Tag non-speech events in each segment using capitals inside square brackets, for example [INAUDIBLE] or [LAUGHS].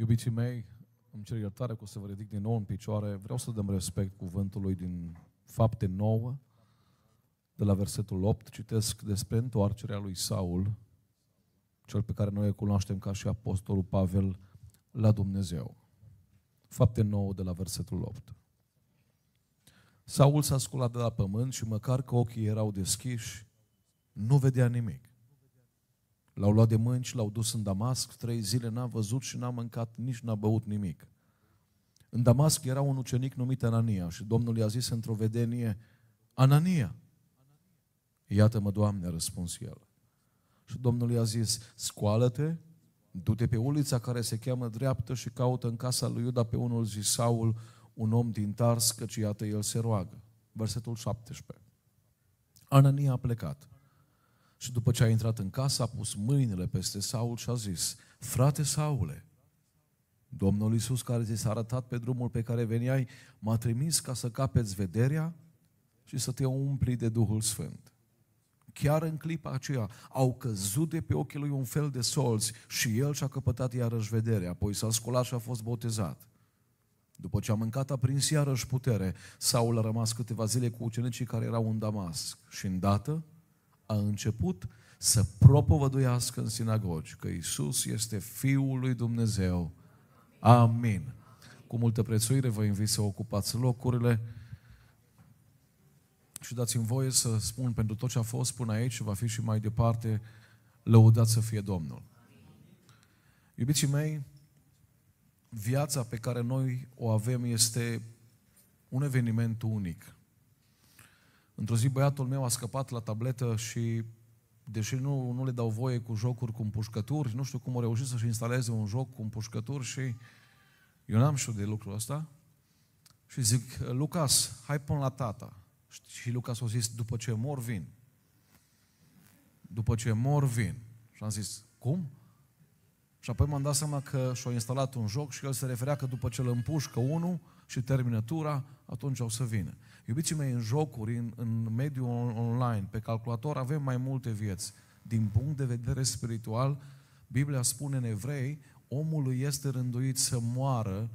Iubiții mei, îmi cer iertare că o să vă ridic din nou în picioare. Vreau să dăm respect cuvântului din fapte 9, de la versetul 8. Citesc despre întoarcerea lui Saul, cel pe care noi îl cunoaștem ca și apostolul Pavel, la Dumnezeu. Fapte 9 de la versetul 8. Saul s-a sculat de la pământ și măcar că ochii erau deschiși, nu vedea nimic. L-au luat de mâini și l-au dus în Damasc, trei zile n-a văzut și n-a mâncat, nici n-a băut nimic. În Damasc era un ucenic numit Anania și Domnul i-a zis într-o vedenie, Anania, iată-mă, Doamne, a răspuns el. Și Domnul i-a zis, scoală-te, du-te pe ulița care se cheamă dreaptă și caută în casa lui Iuda pe unul zi Saul, un om din Tars, căci iată el se roagă. Versetul 17. Anania a plecat și după ce a intrat în casă, a pus mâinile peste Saul și a zis, frate Saule, Domnul Iisus care ți s-a arătat pe drumul pe care veniai, m-a trimis ca să capeți vederea și să te umpli de Duhul Sfânt. Chiar în clipa aceea au căzut de pe ochii lui un fel de solți și el și-a căpătat iarăși vederea, apoi s-a sculat și a fost botezat. După ce a mâncat, a prins iarăși putere. Saul a rămas câteva zile cu ucenicii care erau în Damasc și îndată a început să propovăduiască în sinagogi că Isus este Fiul lui Dumnezeu. Amin. Cu multă prețuire vă invit să ocupați locurile și dați-mi voie să spun pentru tot ce a fost până aici și va fi și mai departe, lăudați să fie Domnul. Iubiții mei, viața pe care noi o avem este un eveniment unic. Într-o zi băiatul meu a scăpat la tabletă și deși nu, nu le dau voie cu jocuri cu împușcături, nu știu cum au reușit să-și instaleze un joc cu împușcături și eu n-am știut de lucrul ăsta. Și zic, Lucas, hai până la tata. Și Lucas a zis, după ce mor, vin. După ce mor, vin. Și am zis, cum? Și apoi m-am dat seama că și-a instalat un joc și el se referea că după ce îl împușcă unul și termină tura, atunci o să vină. Iubiții mei, în jocuri, în, în mediul online, pe calculator, avem mai multe vieți. Din punct de vedere spiritual, Biblia spune în evrei, omul este rânduit să moară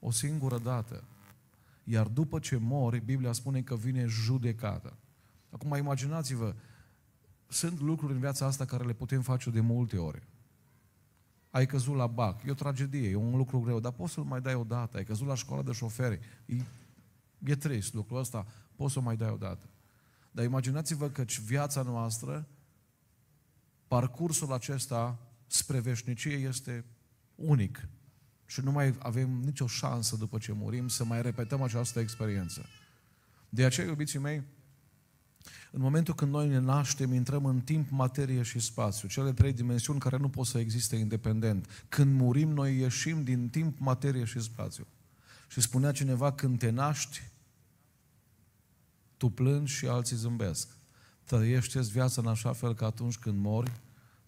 o singură dată. Iar după ce mori, Biblia spune că vine judecată. Acum imaginați-vă, sunt lucruri în viața asta care le putem face de multe ori. Ai căzut la bac, e o tragedie, e un lucru greu, dar poți să-l mai dai o dată. Ai căzut la școala de șoferi, e E trist lucrul ăsta, poți să o mai dai dată. Dar imaginați-vă că viața noastră, parcursul acesta spre veșnicie este unic. Și nu mai avem nicio șansă după ce murim să mai repetăm această experiență. De aceea, iubiții mei, în momentul când noi ne naștem, intrăm în timp, materie și spațiu, cele trei dimensiuni care nu pot să existe independent. Când murim, noi ieșim din timp, materie și spațiu. Și spunea cineva, când te naști, tu plângi și alții zâmbesc. Trăiește-ți viața în așa fel că atunci când mori,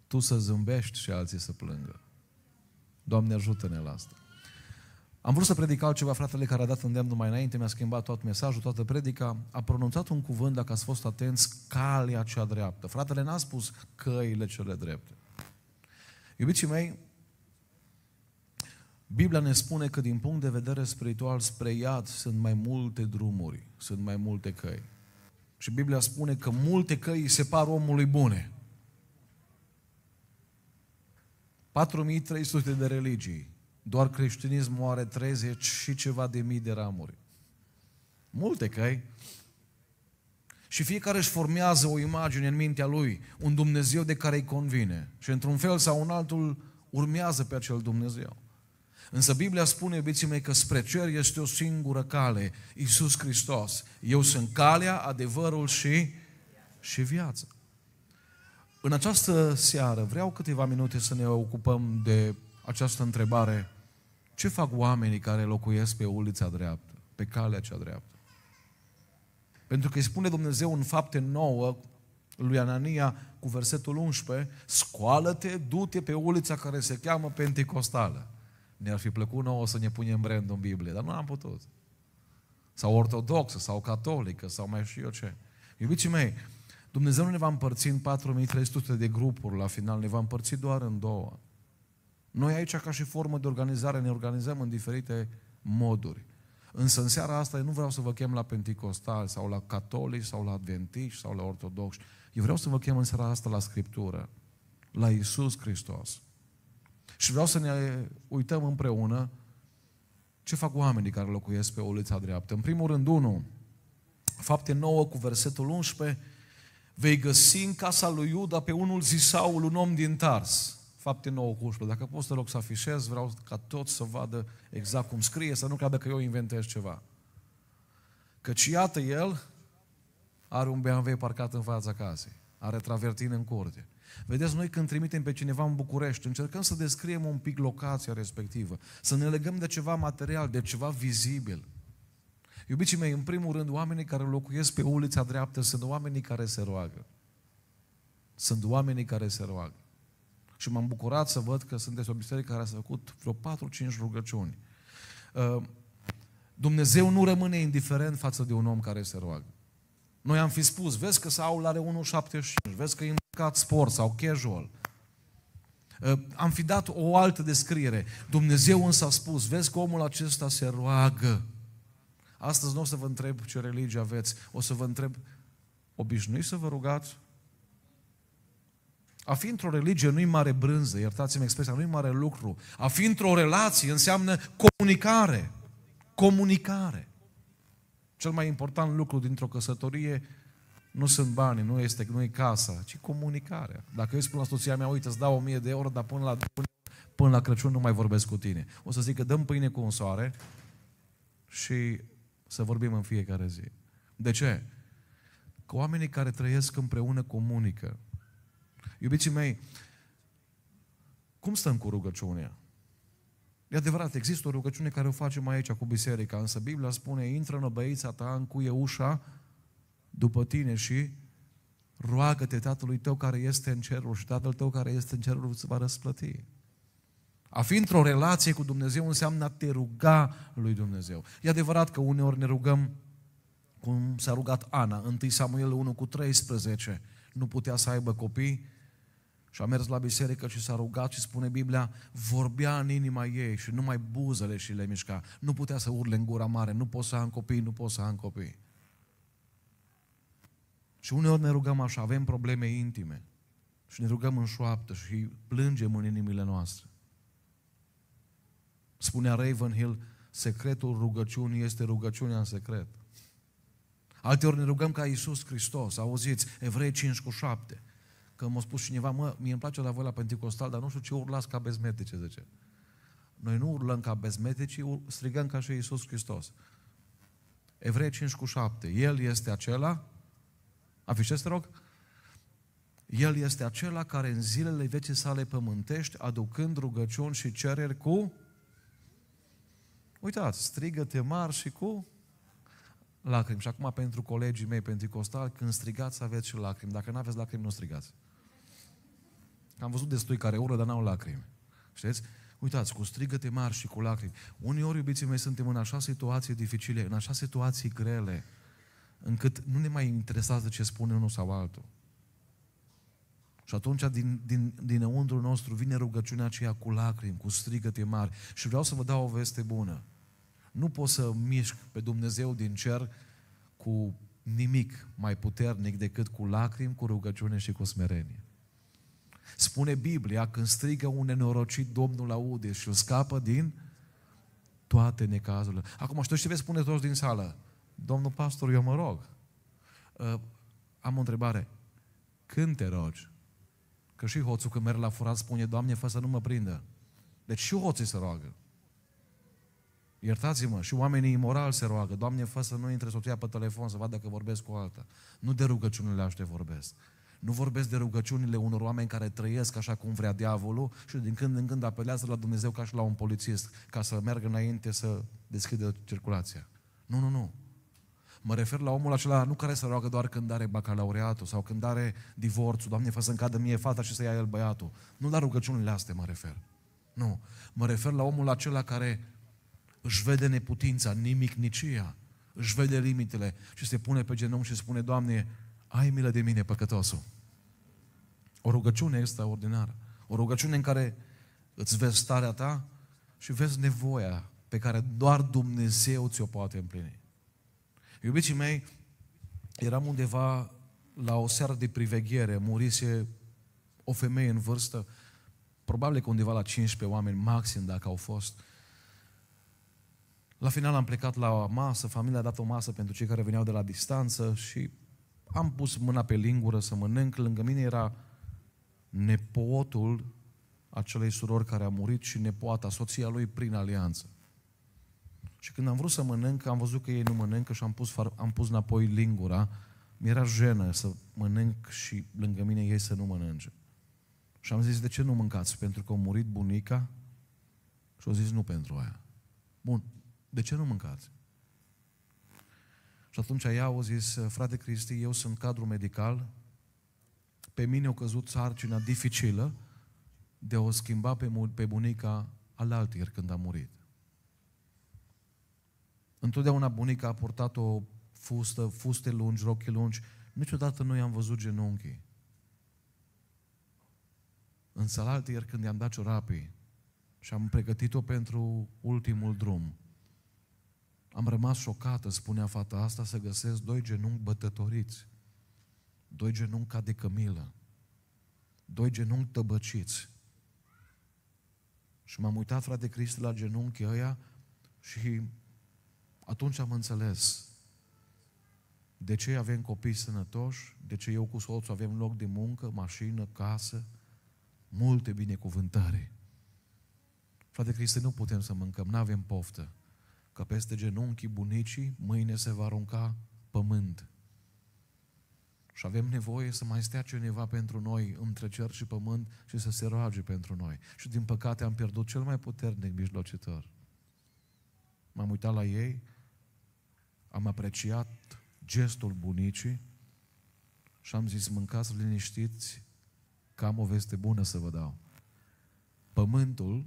tu să zâmbești și alții să plângă. Doamne, ajută-ne la asta. Am vrut să predic altceva, fratele care a dat îndemnul mai înainte, mi-a schimbat tot mesajul, toată predica, a pronunțat un cuvânt, dacă ați fost atenți, calea cea dreaptă. Fratele n-a spus căile cele drepte. Iubiții mei, Biblia ne spune că din punct de vedere spiritual, spre iad, sunt mai multe drumuri, sunt mai multe căi. Și Biblia spune că multe căi îi separ omului bune. 4300 de religii, doar creștinismul are 30 și ceva de mii de ramuri. Multe căi. Și fiecare își formează o imagine în mintea lui, un Dumnezeu de care îi convine. Și într-un fel sau în altul urmează pe acel Dumnezeu. Însă Biblia spune, iubiții mei, că spre cer este o singură cale, Iisus Hristos. Eu sunt calea, adevărul și, și viața. În această seară vreau câteva minute să ne ocupăm de această întrebare. Ce fac oamenii care locuiesc pe ulița dreaptă, pe calea cea dreaptă? Pentru că îi spune Dumnezeu în fapte nouă lui Anania cu versetul 11, scoală-te, du-te pe ulița care se cheamă Pentecostală. Ne-ar fi plăcut nouă să ne punem brand în Biblie, dar nu am putut. Sau ortodoxă, sau catolică, sau mai știu eu ce. Iubiții mei, Dumnezeu nu ne va împărți în 4300 de grupuri la final, ne va împărți doar în două. Noi aici, ca și formă de organizare, ne organizăm în diferite moduri. Însă în seara asta eu nu vreau să vă chem la penticostali sau la catolici sau la adventiști sau la ortodoxi. Eu vreau să vă chem în seara asta la Scriptură, la Isus Hristos. Și vreau să ne uităm împreună ce fac oamenii care locuiesc pe ulița dreaptă. În primul rând, 1. Fapte 9 cu versetul 11. Vei găsi în casa lui Iuda pe unul Zisaul, un om din Tars. Fapte 9 cu 11. Dacă poți, te rog să afișez, vreau ca toți să vadă exact cum scrie, să nu creadă că eu inventez ceva. Căci iată el are un BMW parcat în fața casei, are travertin în curte, Vedeți, noi când trimitem pe cineva în București, încercăm să descriem un pic locația respectivă, să ne legăm de ceva material, de ceva vizibil. Iubiții mei, în primul rând, oamenii care locuiesc pe ulița dreaptă sunt oamenii care se roagă. Sunt oamenii care se roagă. Și m-am bucurat să văd că sunteți o biserică care a făcut vreo 4-5 rugăciuni. Uh, Dumnezeu nu rămâne indiferent față de un om care se roagă. Noi am fi spus, vezi că Saul are 1,75, vezi că e îmbrăcat sport sau casual. Ă, am fi dat o altă descriere. Dumnezeu însă a spus, vezi că omul acesta se roagă. Astăzi nu o să vă întreb ce religie aveți, o să vă întreb, obișnuiți să vă rugați? A fi într-o religie nu-i mare brânză, iertați-mi expresia, nu-i mare lucru. A fi într-o relație înseamnă comunicare. Comunicare. Cel mai important lucru dintr-o căsătorie nu sunt bani, nu este, nu e casa, ci comunicarea. Dacă eu spun la soția mea, uite, îți dau 1000 de euro, dar până la, până la Crăciun nu mai vorbesc cu tine. O să zic că dăm pâine cu un soare și să vorbim în fiecare zi. De ce? Că oamenii care trăiesc împreună comunică. Iubiții mei, cum stăm cu rugăciunea? E adevărat, există o rugăciune care o facem aici cu biserica, însă Biblia spune, intră în obăița ta, încuie ușa după tine și roagă-te Tatălui tău care este în cerul și Tatăl tău care este în cerul îți va răsplăti. A fi într-o relație cu Dumnezeu înseamnă a te ruga lui Dumnezeu. E adevărat că uneori ne rugăm cum s-a rugat Ana, 1 Samuel 1 cu 13, nu putea să aibă copii, și a mers la biserică și s-a rugat și spune Biblia, vorbea în inima ei și numai buzele și le mișca. Nu putea să urle în gura mare, nu poți să am copii, nu poți să am copii. Și uneori ne rugăm așa, avem probleme intime. Și ne rugăm în șoaptă și plângem în inimile noastre. Spunea Ravenhill, secretul rugăciunii este rugăciunea în secret. Alteori ne rugăm ca Iisus Hristos, auziți, Evrei 5 cu 7. Că m-a spus cineva, mă, mie îmi place la voi la Pentecostal, dar nu știu ce urlați ca bezmetice, zice. Noi nu urlăm ca bezmetici, strigăm ca și Iisus Hristos. Evrei 5 cu 7. El este acela, afișez, te rog, el este acela care în zilele vieții sale pământești, aducând rugăciuni și cereri cu... Uitați, strigă-te mari și cu lacrimi. Și acum pentru colegii mei pentru costal, când strigați, aveți și lacrimi. Dacă nu aveți lacrimi, nu strigați. Am văzut destui care ură, dar n-au lacrimi. Știți? Uitați, cu strigăte mari și cu lacrimi. Unii ori iubiții mei, suntem în așa situații dificile, în așa situații grele, încât nu ne mai interesează ce spune unul sau altul. Și atunci din, din, dinăuntru nostru vine rugăciunea aceea cu lacrimi, cu strigăte mari. Și vreau să vă dau o veste bună. Nu poți să mișc pe Dumnezeu din cer cu nimic mai puternic decât cu lacrimi, cu rugăciune și cu smerenie. Spune Biblia, când strigă un nenorocit, Domnul aude și îl scapă din toate necazurile. Acum, știți ce veți spune toți din sală? Domnul pastor, eu mă rog. Uh, am o întrebare. Când te rogi? Că și hoțul când merg la furat spune, Doamne, fă să nu mă prindă. Deci și hoții se roagă. Iertați-mă, și oamenii imorali se roagă. Doamne, fă să nu intre soția pe telefon să vadă că vorbesc cu alta. Nu de rugăciunile aște vorbesc. Nu vorbesc de rugăciunile unor oameni care trăiesc așa cum vrea diavolul și din când în când apelează la Dumnezeu ca și la un polițist, ca să meargă înainte să deschidă circulația. Nu, nu, nu. Mă refer la omul acela, nu care se roagă doar când are bacalaureatul sau când are divorțul, Doamne, fă să-mi mie fata și să ia el băiatul. Nu la rugăciunile astea mă refer. Nu. Mă refer la omul acela care își vede neputința, nimicnicia, își vede limitele și se pune pe genunchi și spune, Doamne, ai milă de mine, păcătosul. O rugăciune extraordinară. O rugăciune în care îți vezi starea ta și vezi nevoia pe care doar Dumnezeu ți-o poate împlini. Iubiții mei, eram undeva la o seară de priveghere, murise o femeie în vârstă, probabil că undeva la 15 oameni maxim dacă au fost, uh, la final am plecat la masă, familia a dat o masă pentru cei care veneau de la distanță și am pus mâna pe lingură să mănânc. Lângă mine era nepotul acelei surori care a murit și nepoata, soția lui prin alianță. Și când am vrut să mănânc, am văzut că ei nu mănâncă și am pus, am pus înapoi lingura. Mi-era jenă să mănânc și lângă mine ei să nu mănânce. Și am zis, de ce nu mâncați? Pentru că a murit bunica? Și au zis, nu pentru aia. Bun, de ce nu mâncați? Și atunci ea au zis, frate Cristi, eu sunt cadru medical, pe mine au căzut sarcina dificilă de a o schimba pe, pe bunica alaltieri când a murit. Întotdeauna bunica a purtat o fustă, fuste lungi, rochi lungi. Niciodată nu i-am văzut genunchii. Însă alaltieri când i-am dat ciorapii și am pregătit-o pentru ultimul drum, am rămas șocată, spunea fata asta, să găsesc doi genunchi bătătoriți, doi genunchi ca de cămilă, doi genunchi tăbăciți. Și m-am uitat, frate Cristi, la genunchi ăia și atunci am înțeles de ce avem copii sănătoși, de ce eu cu soțul avem loc de muncă, mașină, casă, multe binecuvântări. Frate Cristi, nu putem să mâncăm, nu avem poftă că peste genunchii bunicii mâine se va arunca pământ. Și avem nevoie să mai stea cineva pentru noi între cer și pământ și să se roage pentru noi. Și din păcate am pierdut cel mai puternic mijlocitor. M-am uitat la ei, am apreciat gestul bunicii și am zis, mâncați liniștiți că am o veste bună să vă dau. Pământul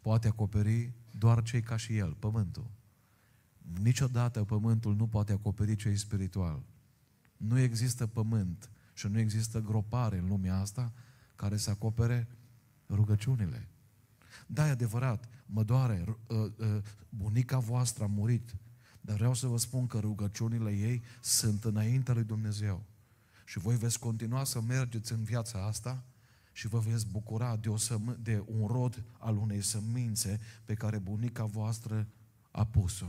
poate acoperi doar cei ca și el, pământul. Niciodată pământul nu poate acoperi cei spiritual. Nu există pământ și nu există gropare în lumea asta care să acopere rugăciunile. Da, e adevărat, mă doare, uh, uh, bunica voastră a murit, dar vreau să vă spun că rugăciunile ei sunt înaintea lui Dumnezeu. Și voi veți continua să mergeți în viața asta și vă veți bucura de, o sămân, de un rod al unei sămințe pe care bunica voastră a pus-o.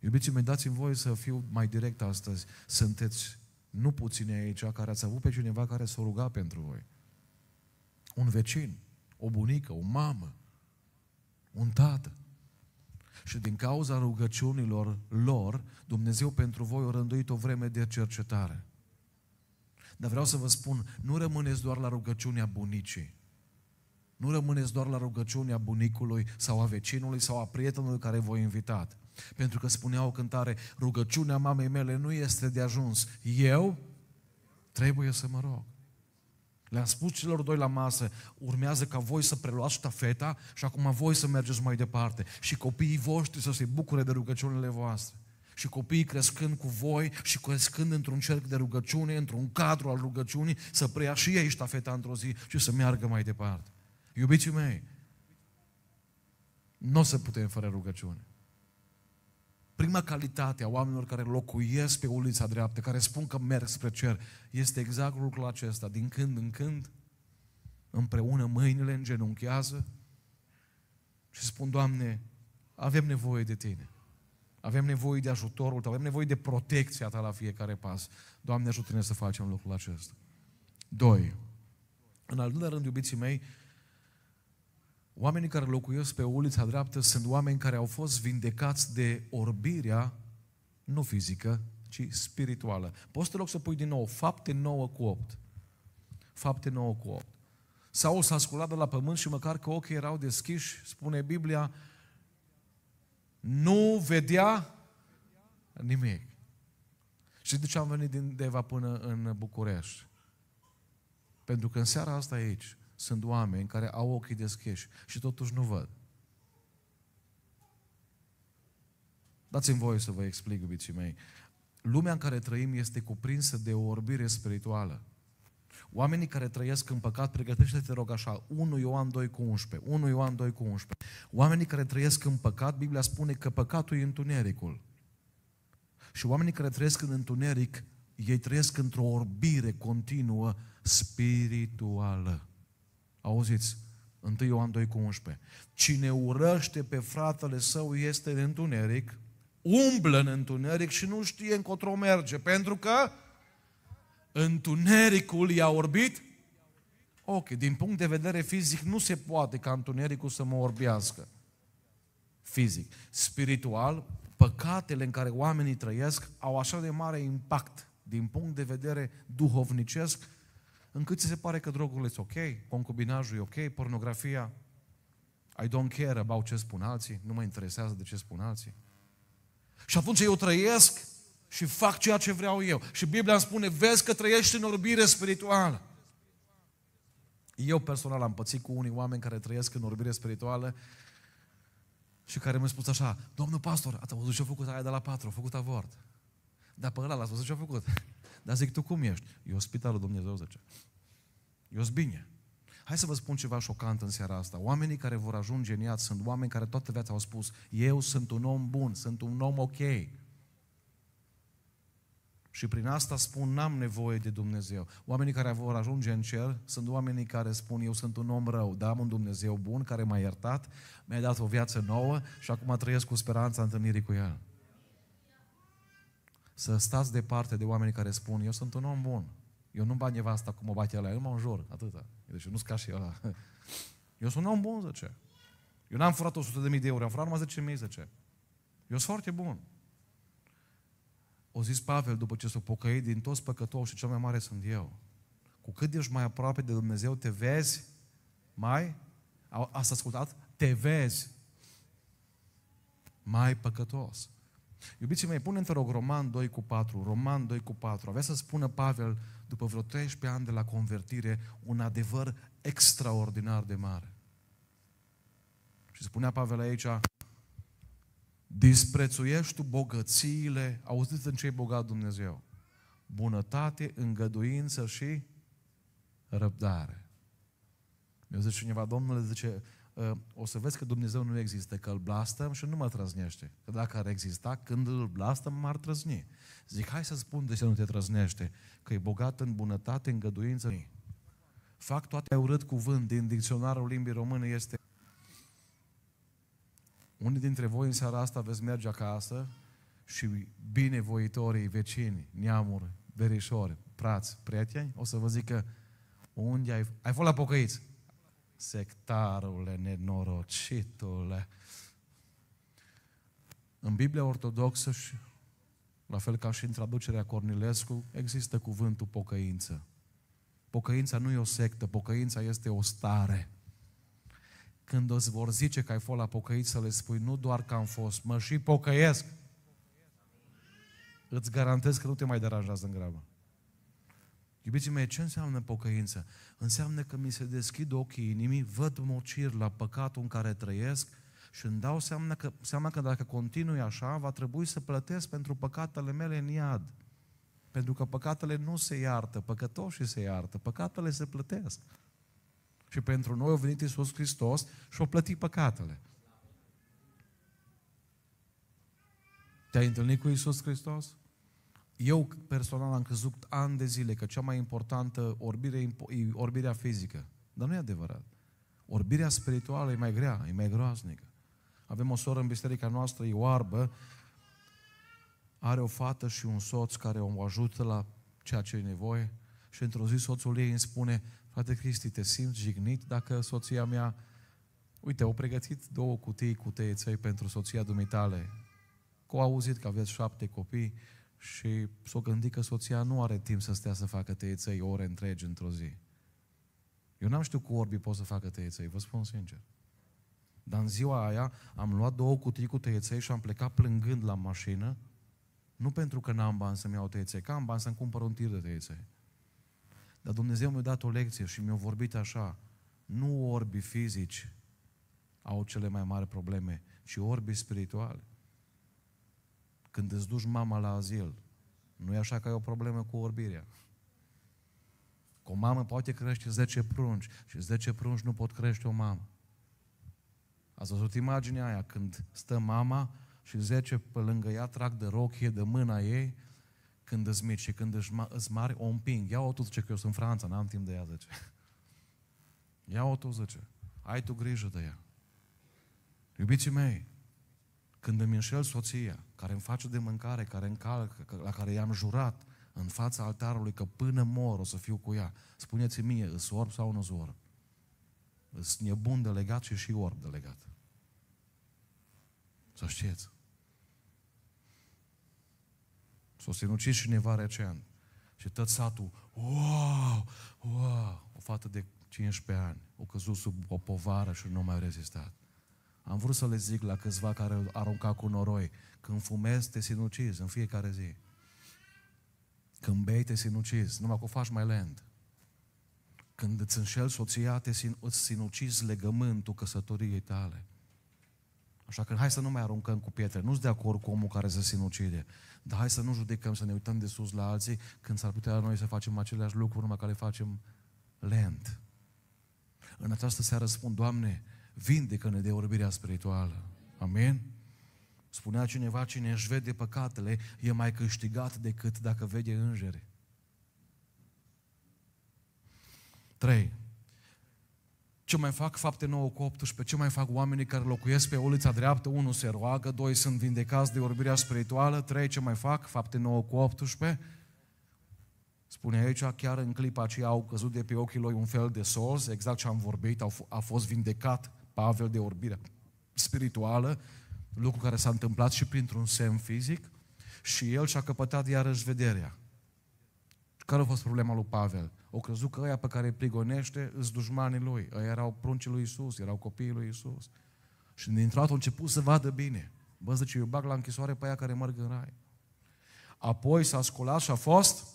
Iubiții mei, dați-mi voie să fiu mai direct astăzi. Sunteți nu puține aici care ați avut pe cineva care s-a rugat pentru voi. Un vecin, o bunică, o mamă, un tată. Și din cauza rugăciunilor lor, Dumnezeu pentru voi a rânduit o vreme de cercetare. Dar vreau să vă spun, nu rămâneți doar la rugăciunea bunicii. Nu rămâneți doar la rugăciunea bunicului sau a vecinului sau a prietenului care voi invitat. Pentru că spunea o cântare, rugăciunea mamei mele nu este de ajuns. Eu trebuie să mă rog. Le-am spus celor doi la masă, urmează ca voi să preluați ștafeta și acum voi să mergeți mai departe și copiii voștri să se bucure de rugăciunile voastre și copiii crescând cu voi și crescând într-un cerc de rugăciune, într-un cadru al rugăciunii, să preia și ei ștafeta într-o zi și să meargă mai departe. Iubiții mei, nu o să putem fără rugăciune. Prima calitate a oamenilor care locuiesc pe ulița dreaptă, care spun că merg spre cer, este exact lucrul acesta. Din când în când, împreună mâinile îngenunchează și spun, Doamne, avem nevoie de Tine. Avem nevoie de ajutorul Tău, avem nevoie de protecția Ta la fiecare pas. Doamne, ajută-ne să facem lucrul acesta. Doi. În al doilea rând, iubiții mei, oamenii care locuiesc pe ulița dreaptă sunt oameni care au fost vindecați de orbirea, nu fizică, ci spirituală. Poți te rog să pui din nou fapte 9 cu 8. Fapte 9 cu 8. Sau s-a sculat de la pământ și măcar că ochii erau deschiși, spune Biblia, nu vedea nimic. Și de ce am venit din Deva până în București? Pentru că în seara asta aici sunt oameni care au ochii deschiși și totuși nu văd. Dați-mi voie să vă explic, iubiții mei. Lumea în care trăim este cuprinsă de o orbire spirituală. Oamenii care trăiesc în păcat, pregătește-te, rog așa, 1 Ioan 2 cu 11, 1 Ioan 2 cu 11. Oamenii care trăiesc în păcat, Biblia spune că păcatul e întunericul. Și oamenii care trăiesc în întuneric, ei trăiesc într-o orbire continuă spirituală. Auziți? 1 Ioan 2 cu 11. Cine urăște pe fratele său este în întuneric, umblă în întuneric și nu știe încotro merge, pentru că Întunericul i-a orbit? Ok, din punct de vedere fizic nu se poate ca întunericul să mă orbească. Fizic. Spiritual, păcatele în care oamenii trăiesc au așa de mare impact din punct de vedere duhovnicesc, încât ți se pare că drogurile sunt ok, concubinajul e ok, pornografia, I don't care about ce spun alții, nu mă interesează de ce spun alții. Și atunci eu trăiesc și fac ceea ce vreau eu. Și Biblia îmi spune, vezi că trăiești în orbire spirituală. Eu personal am pățit cu unii oameni care trăiesc în orbire spirituală și care mi-au spus așa, domnul pastor, ați văzut ce-a făcut aia de la patru, a făcut avort. Dar pe ăla l-ați văzut ce-a făcut. [LAUGHS] Dar zic, tu cum ești? Eu spitalul Dumnezeu, zice. Eu bine. Hai să vă spun ceva șocant în seara asta. Oamenii care vor ajunge în iad sunt oameni care toată viața au spus, eu sunt un om bun, sunt un om ok. Și prin asta spun, n-am nevoie de Dumnezeu. Oamenii care vor ajunge în cer sunt oamenii care spun, eu sunt un om rău, dar am un Dumnezeu bun care m-a iertat, mi-a dat o viață nouă și acum trăiesc cu speranța întâlnirii cu El. Să stați departe de oamenii care spun, eu sunt un om bun, eu nu-mi bat nevasta cum o bate el, eu mă înjur, atâta. Deci nu-s ca și ăla. [LAUGHS] Eu sunt un om bun, zice. Eu n-am furat 100.000 de euro, am furat numai 10.000, zice. Eu sunt foarte bun. O zis Pavel după ce s-a o pocăit din toți păcătoși și cel mai mare sunt eu. Cu cât ești mai aproape de Dumnezeu, te vezi mai, s-a ascultat, te vezi mai păcătos. Iubiții mei, pune te rog Roman 2 cu 4, Roman 2 cu 4. Avea să spună Pavel, după vreo 13 ani de la convertire, un adevăr extraordinar de mare. Și spunea Pavel aici, Disprețuiești tu bogățiile, auziți în ce e bogat Dumnezeu, bunătate, îngăduință și răbdare. Eu zice cineva, Domnule, zice, ă, o să vezi că Dumnezeu nu există, că îl blastăm și nu mă trăznește. Că dacă ar exista, când îl blastăm, m-ar trăzni. Zic, hai să spun de ce nu te trăznește, că e bogat în bunătate, îngăduință. Fac toate urât cuvânt din dicționarul limbii române este unii dintre voi în seara asta veți merge acasă și binevoitorii vecini, neamuri, verișori, prați, prieteni, o să vă zică unde ai, ai fost la pocăiți? Sectarule, nenorocitule. În Biblia ortodoxă și la fel ca și în traducerea Cornilescu, există cuvântul pocăință. Pocăința nu e o sectă, pocăința este o stare când îți vor zice că ai fost la pocăit, să le spui nu doar că am fost, mă și pocăiesc. Îți garantez că nu te mai deranjează în grabă. Iubiții mei, ce înseamnă pocăință? Înseamnă că mi se deschid ochii inimii, văd mocir la păcatul în care trăiesc și îmi dau seama că, seama că dacă continui așa, va trebui să plătesc pentru păcatele mele în iad. Pentru că păcatele nu se iartă, păcătoșii se iartă, păcatele se plătesc. Și pentru noi a venit Iisus Hristos și a plătit păcatele. Te-ai întâlnit cu Iisus Hristos? Eu personal am crezut ani de zile că cea mai importantă orbire e orbirea fizică. Dar nu e adevărat. Orbirea spirituală e mai grea, e mai groaznică. Avem o soră în biserica noastră, e oarbă, are o fată și un soț care o ajută la ceea ce e nevoie și într-o zi soțul ei îmi spune, Frate Cristi, te simți jignit dacă soția mea... Uite, au pregătit două cutii cu teiței pentru soția dumitale. Că au auzit că aveți șapte copii și s-o gândit că soția nu are timp să stea să facă teiței ore întregi într-o zi. Eu n-am știut cu orbi pot să facă teiței. vă spun sincer. Dar în ziua aia am luat două cutii cu teiței și am plecat plângând la mașină, nu pentru că n-am bani să-mi iau teiței, că am bani să-mi cumpăr un tir de teiței. Dar Dumnezeu mi-a dat o lecție și mi-a vorbit așa. Nu orbii fizici au cele mai mari probleme, ci orbii spirituale. Când îți duci mama la azil, nu e așa că ai o problemă cu orbirea. Cu o mamă poate crește 10 prunci și 10 prunci nu pot crește o mamă. Ați văzut imaginea aia când stă mama și 10 pe lângă ea trag de rochie, de mâna ei când îți mici și când îți mari, o împing. Ia-o tu, zice, că eu sunt în Franța, n-am timp de ea, zice. [LAUGHS] Ia-o tu, zice. Ai tu grijă de ea. Iubiții mei, când îmi înșel soția, care îmi face de mâncare, care încalcă, la care i-am jurat în fața altarului că până mor o să fiu cu ea, spuneți-mi mie, îs orb sau nu-s orb? Îs nebun de legat și și orb de legat. Să știți s a sinucis cineva recent. Și tot satul, wow, wow, o fată de 15 ani, o căzut sub o povară și nu mai rezistat. Am vrut să le zic la câțiva care arunca cu noroi, când fumezi, te sinucizi în fiecare zi. Când bei, te sinucizi, numai că o faci mai lent. Când îți înșel soția, te sin- îți sinucizi legământul căsătoriei tale. Așa că hai să nu mai aruncăm cu pietre. Nu sunt de acord cu omul care se sinucide. Dar hai să nu judecăm, să ne uităm de sus la alții când s-ar putea noi să facem aceleași lucruri, numai că le facem lent. În această seară spun, Doamne, vindecă-ne de orbirea spirituală. Amin? Spunea cineva, cine își vede păcatele, e mai câștigat decât dacă vede îngeri. 3. Ce mai fac fapte 9 cu 18? Ce mai fac oamenii care locuiesc pe ulița dreaptă? 1. Se roagă, 2. Sunt vindecați de orbirea spirituală, 3. Ce mai fac? Fapte 9 cu 18? Spune aici, chiar în clipa aceea au căzut de pe ochii lor un fel de solz, exact ce am vorbit, a fost vindecat Pavel de orbirea spirituală, lucru care s-a întâmplat și printr-un semn fizic, și el și-a căpătat iarăși vederea. Care a fost problema lui Pavel? O crezut că ăia pe care îi prigonește îs dușmanii lui. Ăia erau pruncii lui Isus, erau copiii lui Isus. Și dintr-o dată a început să vadă bine. Bă, zice, eu bag la închisoare pe aia care merg în rai. Apoi s-a sculat și a fost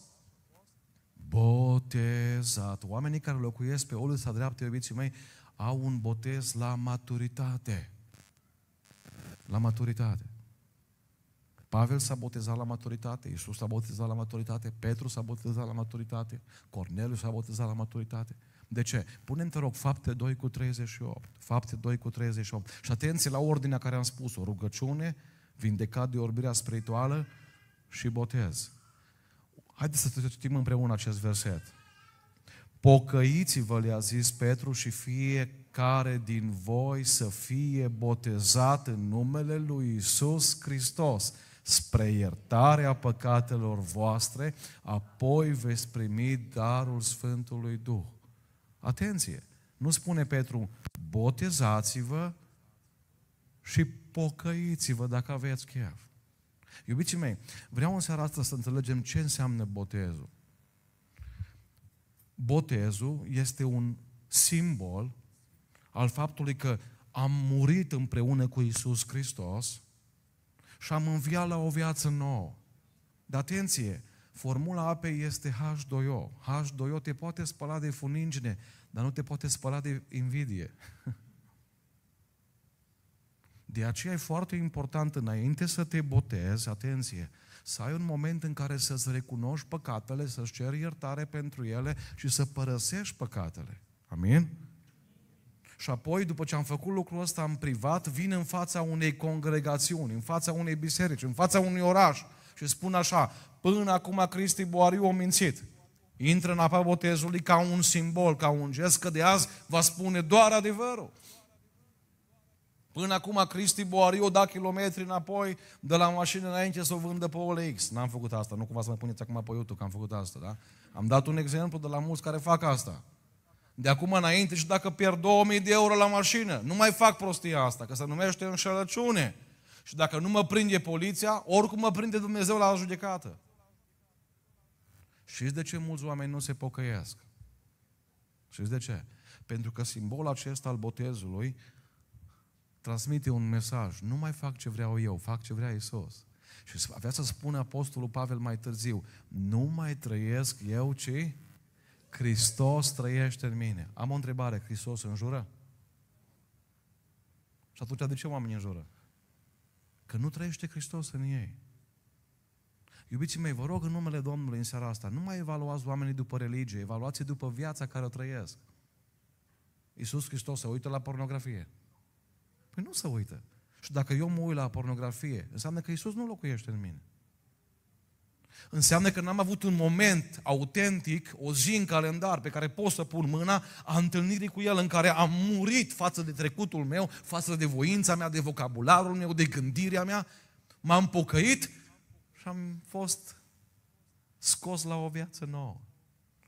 botezat. Oamenii care locuiesc pe olul sa dreaptă, iubiții mei, au un botez la maturitate. La maturitate. Pavel s-a botezat la maturitate, Iisus s-a botezat la maturitate, Petru s-a botezat la maturitate, Corneliu s-a botezat la maturitate. De ce? Punem, te rog, fapte 2 cu 38. Fapte 2 cu 38. Și atenție la ordinea care am spus-o. Rugăciune, vindecat de orbirea spirituală și botez. Haideți să citim împreună acest verset. Pocăiți-vă, le-a zis Petru, și fiecare din voi să fie botezat în numele lui Isus Hristos spre iertarea păcatelor voastre, apoi veți primi darul Sfântului Duh. Atenție! Nu spune Petru, botezați-vă și pocăiți-vă dacă aveți chef. Iubiții mei, vreau în seara asta să înțelegem ce înseamnă botezul. Botezul este un simbol al faptului că am murit împreună cu Isus Hristos și am înviat la o viață nouă. Dar atenție, formula apei este H2O. H2O te poate spăla de funingine, dar nu te poate spăla de invidie. [LAUGHS] De aceea e foarte important înainte să te botezi, atenție, să ai un moment în care să-ți recunoști păcatele, să-ți ceri iertare pentru ele și să părăsești păcatele. Amin? Și apoi, după ce am făcut lucrul ăsta în privat, vin în fața unei congregațiuni, în fața unei biserici, în fața unui oraș și spun așa, până acum Cristi Boariu a mințit. Intră în apa botezului ca un simbol, ca un gest, că de azi va spune doar adevărul. Până acum Cristi Boariu da kilometri înapoi de la mașină înainte să o vândă pe OLX. N-am făcut asta, nu cumva să mă puneți acum pe YouTube că am făcut asta, da? Am dat un exemplu de la mulți care fac asta de acum înainte și dacă pierd 2000 de euro la mașină, nu mai fac prostia asta, că se numește înșelăciune. Și dacă nu mă prinde poliția, oricum mă prinde Dumnezeu la judecată. Știți de ce mulți oameni nu se pocăiesc? Știți de ce? Pentru că simbolul acesta al botezului transmite un mesaj. Nu mai fac ce vreau eu, fac ce vrea Isus. Și avea să spună Apostolul Pavel mai târziu, nu mai trăiesc eu, ci Hristos trăiește în mine. Am o întrebare, Hristos înjură? Și atunci de ce oamenii înjură? Că nu trăiește Hristos în ei. Iubiții mei, vă rog în numele Domnului în seara asta, nu mai evaluați oamenii după religie, evaluați după viața care o trăiesc. Iisus Hristos se uită la pornografie. Păi nu se uită. Și dacă eu mă uit la pornografie, înseamnă că Iisus nu locuiește în mine. Înseamnă că n-am avut un moment autentic, o zi în calendar pe care pot să pun mâna a întâlnirii cu El, în care am murit față de trecutul meu, față de voința mea, de vocabularul meu, de gândirea mea. M-am pocăit și am fost scos la o viață nouă.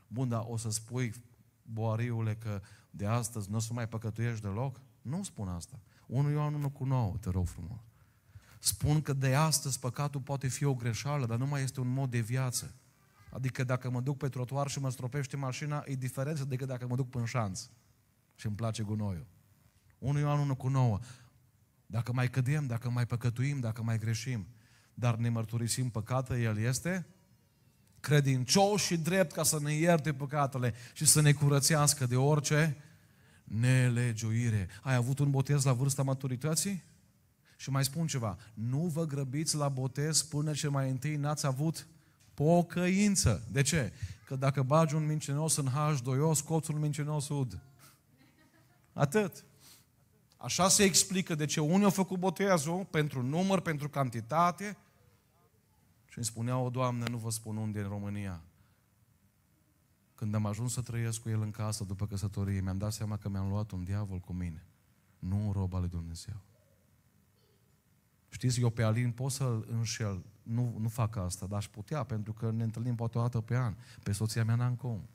Bun, dar o să spui, boariule, că de astăzi nu o să mai păcătuiești deloc? Nu spun asta. 1 Ioan 1 cu 9, te rog frumos. Spun că de astăzi păcatul poate fi o greșeală, dar nu mai este un mod de viață. Adică dacă mă duc pe trotuar și mă stropește mașina, e diferență decât dacă mă duc pe șanț și îmi place gunoiul. Unul Ioan 1 cu 9. Dacă mai cădem, dacă mai păcătuim, dacă mai greșim, dar ne mărturisim păcată, El este credincios și drept ca să ne ierte păcatele și să ne curățească de orice nelegiuire. Ai avut un botez la vârsta maturității? Și mai spun ceva, nu vă grăbiți la botez până ce mai întâi n-ați avut pocăință. De ce? Că dacă bagi un mincinos în H2O, scoți un mincinos ud. Atât. Așa se explică de ce unii au făcut botezul pentru număr, pentru cantitate. Și îmi spunea o doamnă, nu vă spun unde în România. Când am ajuns să trăiesc cu el în casă după căsătorie, mi-am dat seama că mi-am luat un diavol cu mine. Nu un rob al lui Dumnezeu. Știți, eu pe Alin pot să-l înșel, nu, nu fac asta, dar aș putea, pentru că ne întâlnim poate o dată pe an. Pe soția mea n-am cum.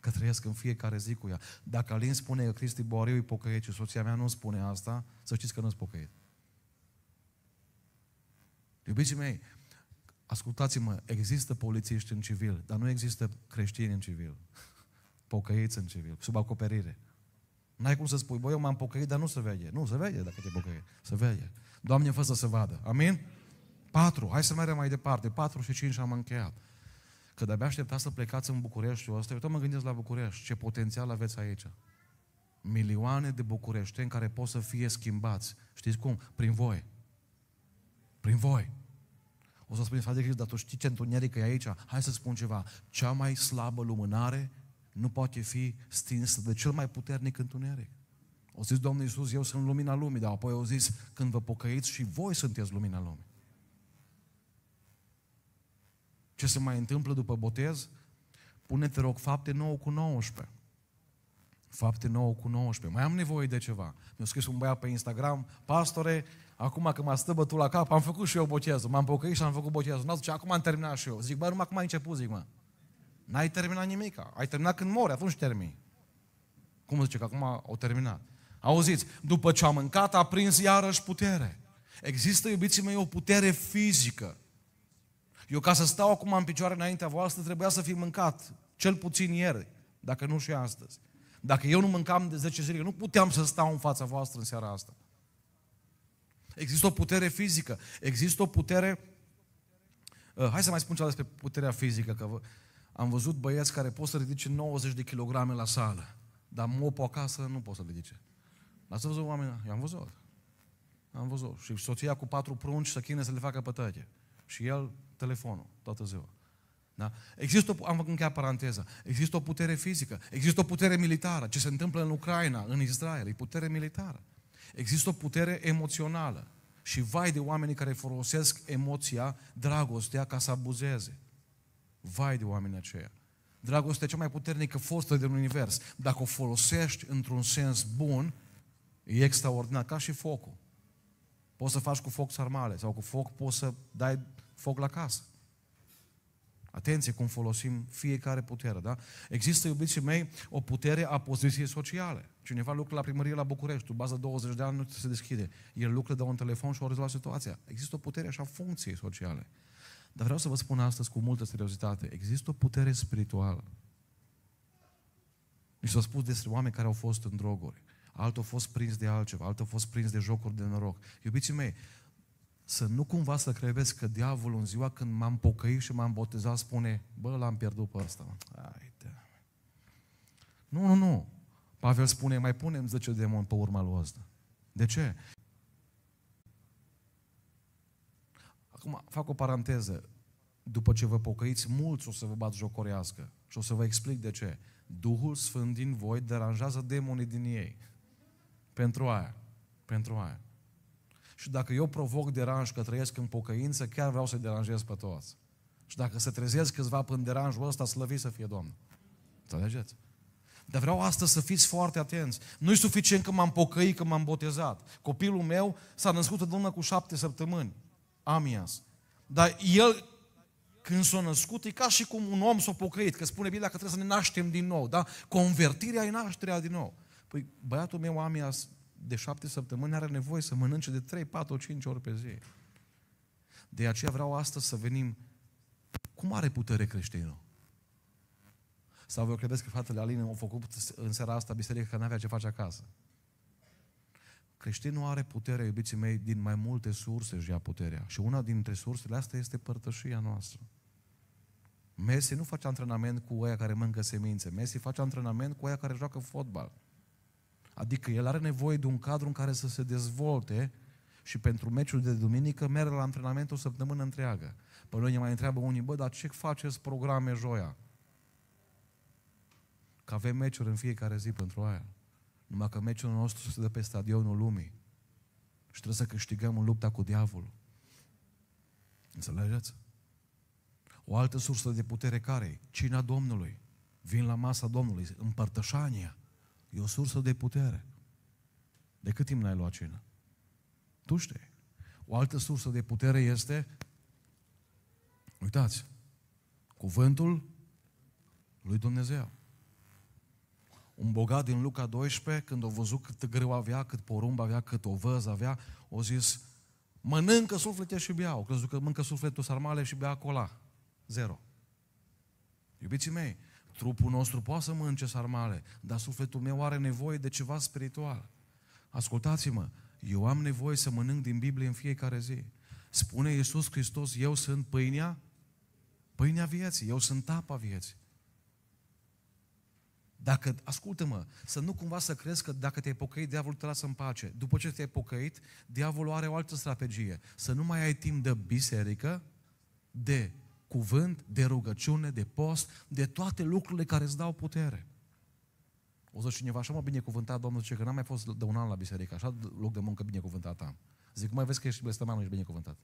Că trăiesc în fiecare zi cu ea. Dacă Alin spune că Cristi Boariu e pocăit și soția mea nu spune asta, să știți că nu sunt pocăit. Iubiții mei, ascultați-mă, există polițiști în civil, dar nu există creștini în civil. [LAUGHS] Pocăiți în civil, sub acoperire. N-ai cum să spui, băi, eu m-am pocăit, dar nu se vede. Nu, se vede dacă te pocăiești. Se vede. Doamne, fă să se vadă. Amin? Patru. Hai să mergem mai departe. Patru și cinci am încheiat. Că de-abia așteptați să plecați în Bucureștiul ăsta. Eu mă gândesc la București. Ce potențial aveți aici. Milioane de bucureșteni care pot să fie schimbați. Știți cum? Prin voi. Prin voi. O să spuneți, frate Crist, dar tu știi ce întuneric e aici? Hai să spun ceva. Cea mai slabă lumânare nu poate fi stinsă de cel mai puternic întuneric. O zis Domnul Iisus, eu sunt lumina lumii, dar apoi au zis, când vă pocăiți și voi sunteți lumina lumii. Ce se mai întâmplă după botez? Pune-te rog fapte 9 cu 19. Fapte 9 cu 19. Mai am nevoie de ceva. Mi-a scris un băiat pe Instagram, pastore, acum că m-a stăbătut la cap, am făcut și eu botezul, m-am pocăit și am făcut botezul. N-a zice, acum am terminat și eu. Zic, bă, numai acum ai început, zic, mă. N-ai terminat nimic, ai terminat când mori, atunci termini. Cum zice, că acum au terminat. Auziți, după ce a mâncat, a prins iarăși putere. Există, iubiții mei, o putere fizică. Eu ca să stau acum în picioare înaintea voastră, trebuia să fi mâncat, cel puțin ieri, dacă nu și astăzi. Dacă eu nu mâncam de 10 zile, nu puteam să stau în fața voastră în seara asta. Există o putere fizică, există o putere... Uh, hai să mai spun ceva despre puterea fizică, că vă... am văzut băieți care pot să ridice 90 de kilograme la sală, dar mopul acasă nu pot să ridice. Ați văzut oameni? I-am văzut. Am văzut. Și soția cu patru prunci să chine să le facă pătăche. Și el telefonul toată ziua. Da? Există o, am încheiat paranteza, există o putere fizică, există o putere militară. Ce se întâmplă în Ucraina, în Israel, e putere militară. Există o putere emoțională. Și vai de oamenii care folosesc emoția, dragostea, ca să abuzeze. Vai de oamenii aceia. Dragostea e cea mai puternică forță din univers. Dacă o folosești într-un sens bun, E extraordinar, ca și focul. Poți să faci cu foc sarmale sau cu foc poți să dai foc la casă. Atenție cum folosim fiecare putere, da? Există, iubiții mei, o putere a poziției sociale. Cineva lucră la primărie la București, tu bază 20 de ani, nu se deschide. El lucră, de un telefon și o rezolvă situația. Există o putere așa funcției sociale. Dar vreau să vă spun astăzi cu multă seriozitate, există o putere spirituală. Mi s-a spus despre oameni care au fost în droguri altul a fost prins de altceva, altul a fost prins de jocuri de noroc. Iubiții mei, să nu cumva să crevesc că diavolul în ziua când m-am pocăit și m-am botezat spune, bă, l-am pierdut pe ăsta. Haide. Nu, nu, nu. Pavel spune, mai punem 10 demoni pe urma lui ăsta. De ce? Acum fac o paranteză. După ce vă pocăiți, mulți o să vă bat jocorească. Și o să vă explic de ce. Duhul Sfânt din voi deranjează demonii din ei pentru aia. Pentru aia. Și dacă eu provoc deranj că trăiesc în pocăință, chiar vreau să-i deranjez pe toți. Și dacă se trezesc câțiva până deranjul ăsta, slăvit să fie Domnul. Înțelegeți? Dar vreau astăzi să fiți foarte atenți. Nu-i suficient că m-am pocăit, că m-am botezat. Copilul meu s-a născut în lună cu șapte săptămâni. Amias. Dar el, când s-a născut, e ca și cum un om s-a pocăit, că spune Biblia că trebuie să ne naștem din nou, da? Convertirea e nașterea din nou. Păi băiatul meu, Amia, de șapte săptămâni are nevoie să mănânce de 3, 4, 5 ori pe zi. De aceea vreau astăzi să venim. Cum are putere creștinul? Sau vă credeți că fratele Aline au făcut în seara asta biserică că n-avea ce face acasă? Creștinul are putere, iubiții mei, din mai multe surse își ia puterea. Și una dintre sursele astea este părtășia noastră. Messi nu face antrenament cu oia care mâncă semințe. Messi face antrenament cu oia care joacă fotbal. Adică el are nevoie de un cadru în care să se dezvolte și pentru meciul de duminică merge la antrenament o săptămână întreagă. Pe noi ne mai întreabă unii, bă, dar ce faceți programe joia? Că avem meciuri în fiecare zi pentru aia. Numai că meciul nostru se dă pe stadionul lumii. Și trebuie să câștigăm în lupta cu diavolul. Înțelegeți? O altă sursă de putere care Cina Domnului. Vin la masa Domnului, împărtășania. E o sursă de putere. De cât timp n-ai luat cină? Tu știi. O altă sursă de putere este, uitați, cuvântul lui Dumnezeu. Un bogat din Luca 12, când a văzut cât greu avea, cât porumb avea, cât o văz avea, o zis, mănâncă suflete și bea. O crezut că mănâncă sufletul sarmale și bea acolo. Zero. Iubiții mei, Trupul nostru poate să mănânce sarmale, dar sufletul meu are nevoie de ceva spiritual. Ascultați-mă, eu am nevoie să mănânc din Biblie în fiecare zi. Spune Iisus Hristos, eu sunt pâinea, pâinea vieții, eu sunt apa vieții. Dacă, ascultă-mă, să nu cumva să crezi că dacă te-ai pocăit, diavolul te lasă în pace. După ce te-ai pocăit, diavolul are o altă strategie. Să nu mai ai timp de biserică, de cuvânt, de rugăciune, de post, de toate lucrurile care îți dau putere. O să cineva, așa mă binecuvântat, Domnul zice că n-am mai fost de un an la biserică, așa loc de muncă binecuvântat am. Zic, mai vezi că ești blestemat, nu ești binecuvântat.